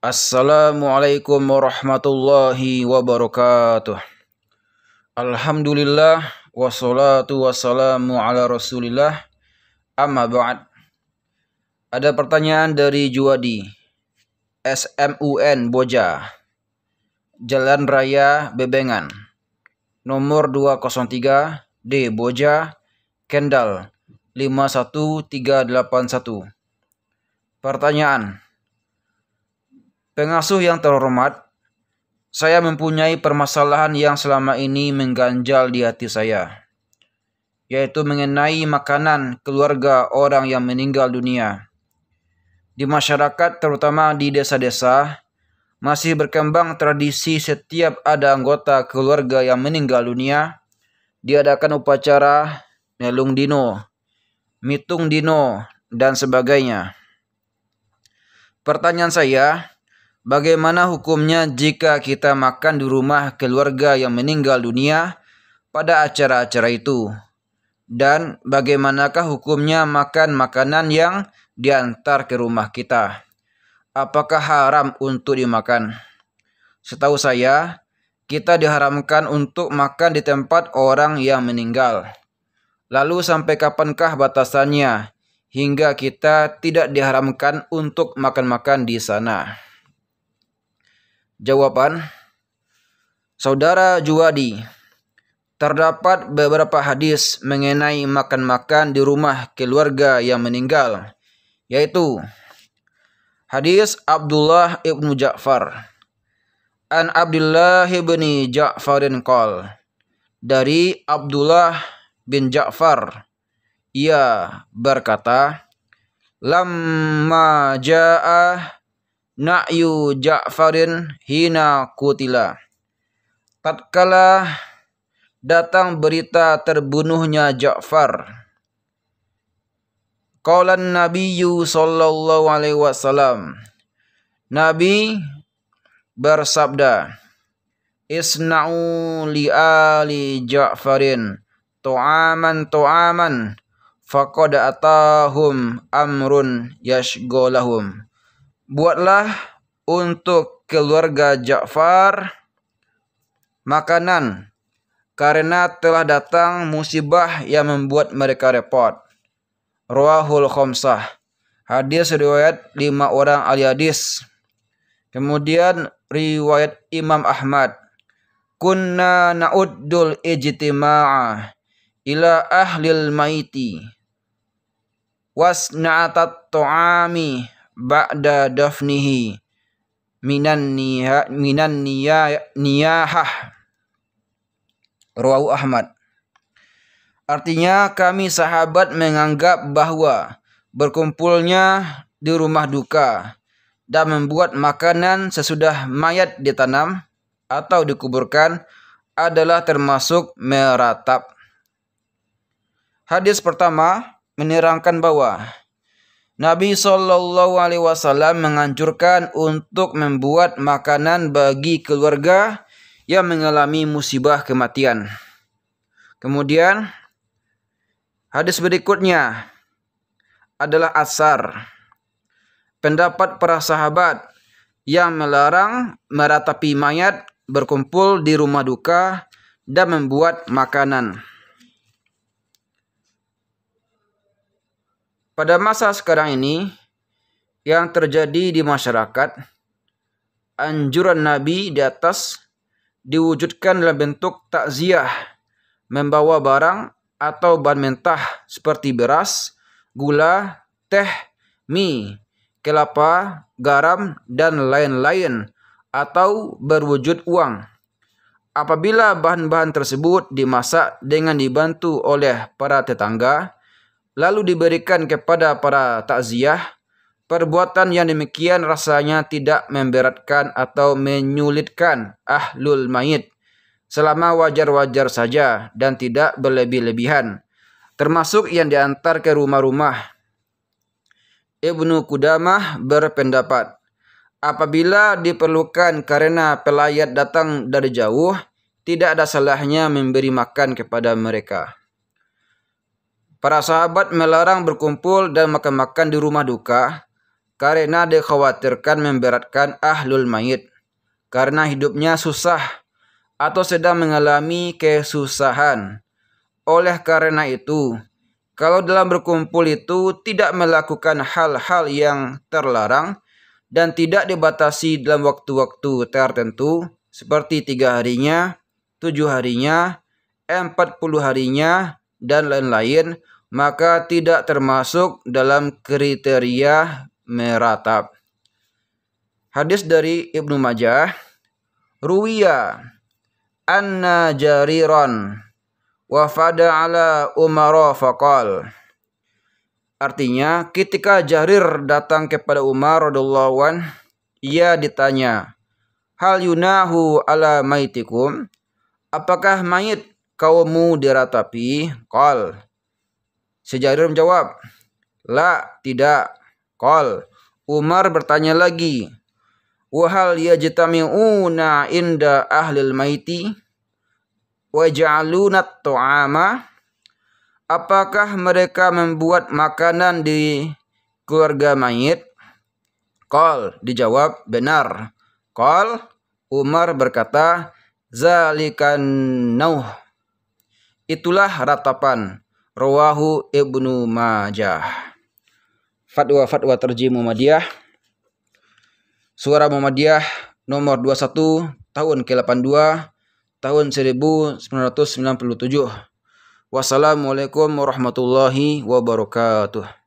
Assalamualaikum warahmatullahi wabarakatuh. Alhamdulillah wassalatu wassalamu ala Rasulillah. Amma ba'd. Ada pertanyaan dari Juwadi SMUN Boja Jalan Raya Bebengan nomor 203 D Boja Kendal 51381. Pertanyaan Pengasuh yang terhormat, saya mempunyai permasalahan yang selama ini mengganjal di hati saya, yaitu mengenai makanan keluarga orang yang meninggal dunia. Di masyarakat, terutama di desa-desa, masih berkembang tradisi setiap ada anggota keluarga yang meninggal dunia, diadakan upacara nelung dino, mitung dino, dan sebagainya. Pertanyaan saya, Bagaimana hukumnya jika kita makan di rumah keluarga yang meninggal dunia pada acara-acara itu? Dan bagaimanakah hukumnya makan makanan yang diantar ke rumah kita? Apakah haram untuk dimakan? Setahu saya, kita diharamkan untuk makan di tempat orang yang meninggal. Lalu sampai kapankah batasannya hingga kita tidak diharamkan untuk makan-makan di sana? Jawaban Saudara Juwadi Terdapat beberapa hadis mengenai makan-makan di rumah keluarga yang meninggal Yaitu Hadis Abdullah ibnu Ja'far An Abdullah ibni Ja'farin Qal Dari Abdullah bin Ja'far Ia berkata Lamma ja'a na'yu Ja'farin hina kutila. Tatkala datang berita terbunuhnya Ja'far. Qalan Nabiyyu sallallahu alaihi wasallam. Nabi bersabda, "Isna'u li ali Ja'farin tu'aman tu'aman faqad atahum amrun yashgolahum." buatlah untuk keluarga Ja'far makanan karena telah datang musibah yang membuat mereka repot. Ruahul Khomsah. Hadis riwayat lima orang ahli hadis. Kemudian riwayat Imam Ahmad. Kunna na'uddul ijtima'a ila ahlil maiti wasna'atat tu'ami ba'da dafnihi minan niha minan niya, niyahah Rawahu Ahmad Artinya kami sahabat menganggap bahwa berkumpulnya di rumah duka dan membuat makanan sesudah mayat ditanam atau dikuburkan adalah termasuk meratap. Hadis pertama menerangkan bahwa Nabi Shallallahu Alaihi Wasallam menganjurkan untuk membuat makanan bagi keluarga yang mengalami musibah kematian. Kemudian hadis berikutnya adalah asar. Pendapat para sahabat yang melarang meratapi mayat berkumpul di rumah duka dan membuat makanan. Pada masa sekarang ini, yang terjadi di masyarakat, anjuran Nabi di atas diwujudkan dalam bentuk takziah, membawa barang atau bahan mentah seperti beras, gula, teh, mie, kelapa, garam, dan lain-lain, atau berwujud uang. Apabila bahan-bahan tersebut dimasak dengan dibantu oleh para tetangga, lalu diberikan kepada para takziah, perbuatan yang demikian rasanya tidak memberatkan atau menyulitkan ahlul mayit selama wajar-wajar saja dan tidak berlebih-lebihan, termasuk yang diantar ke rumah-rumah. Ibnu Kudamah berpendapat, apabila diperlukan karena pelayat datang dari jauh, tidak ada salahnya memberi makan kepada mereka. Para sahabat melarang berkumpul dan makan-makan di rumah duka karena dikhawatirkan memberatkan ahlul mayit karena hidupnya susah atau sedang mengalami kesusahan. Oleh karena itu, kalau dalam berkumpul itu tidak melakukan hal-hal yang terlarang dan tidak dibatasi dalam waktu-waktu tertentu seperti tiga harinya, tujuh harinya, empat puluh harinya, dan lain-lain, maka tidak termasuk dalam kriteria meratap. Hadis dari Ibnu Majah, Ruwiya anna jariran wafada ala Umar faqal. Artinya ketika Jarir datang kepada Umar radhiyallahu an, ia ditanya, "Hal yunahu ala maitikum?" Apakah mayit kaummu diratapi? Kol. Sejarah menjawab, La, tidak. Kol. Umar bertanya lagi, Wahal yajtami'una inda ahlil maiti? wajalunat tu'ama? Apakah mereka membuat makanan di keluarga mayit? Kol dijawab benar. Kol Umar berkata, Zalikan nauh Itulah ratapan. Rawahu Ibnu Majah. Fatwa-fatwa terjih Muhammadiyah. Suara Muhammadiyah nomor 21 tahun ke-82 tahun 1997. Wassalamualaikum warahmatullahi wabarakatuh.